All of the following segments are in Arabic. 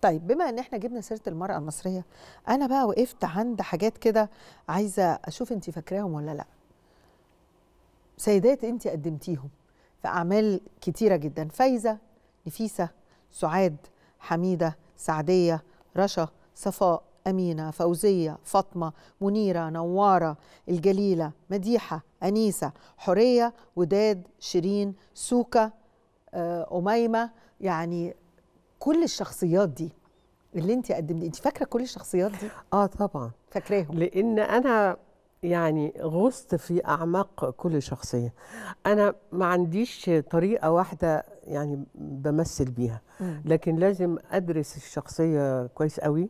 طيب بما ان احنا جبنا سيره المراه المصريه انا بقى وقفت عند حاجات كده عايزه اشوف انت فاكراهم ولا لا سيدات انت قدمتيهم في اعمال كتيره جدا فايزه نفيسه سعاد حميده سعديه رشا صفاء امينه فوزيه فاطمه منيره نواره الجليله مديحه انيسه حوريه وداد شيرين سوكه آه، اميمه يعني كل الشخصيات دي اللي انت قدمتي انت فاكره كل الشخصيات دي اه طبعا فاكراهم لان انا يعني غصت في اعماق كل شخصيه انا ما عنديش طريقه واحده يعني بمثل بيها لكن لازم ادرس الشخصيه كويس قوي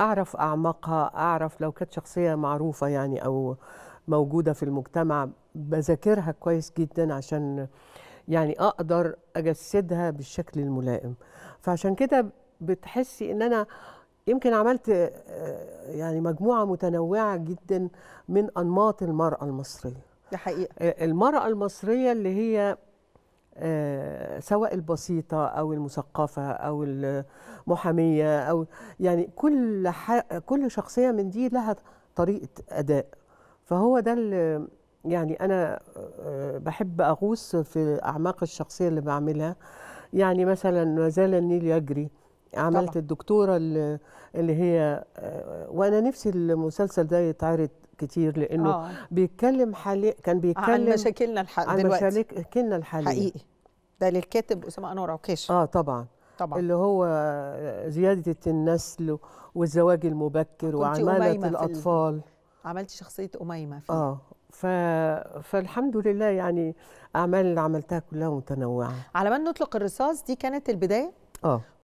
اعرف اعماقها اعرف لو كانت شخصيه معروفه يعني او موجوده في المجتمع بذاكرها كويس جدا عشان يعني اقدر اجسدها بالشكل الملائم فعشان كده بتحسي ان انا يمكن عملت آه، يعني مجموعه متنوعه جدا من انماط المراه المصريه ده حقيقه آه، المراه المصريه اللي هي آه، سواء البسيطه او المثقفه او المحاميه او يعني كل كل شخصيه من دي لها طريقه اداء فهو ده اللي يعني أنا آه، بحب أغوص في أعماق الشخصية اللي بعملها يعني مثلا ما زال النيل يجري عملت طبعا. الدكتورة اللي هي آه، وأنا نفسي المسلسل ده يتعرض كتير لأنه آه. بيتكلم حالي كان بيتكلم عن مشاكلنا الحالية عن دلوقتي. مشاكلنا الحالية حقيقي ده للكاتب أسامة أنور عكاش اه طبعا طبعا اللي هو آه، زيادة النسل والزواج المبكر وعمالة الأطفال عملتي شخصية أميمة فيه اه ف... فالحمد لله يعني اعمال اللي عملتها كلها متنوعه على ما نطلق الرصاص دي كانت البدايه اه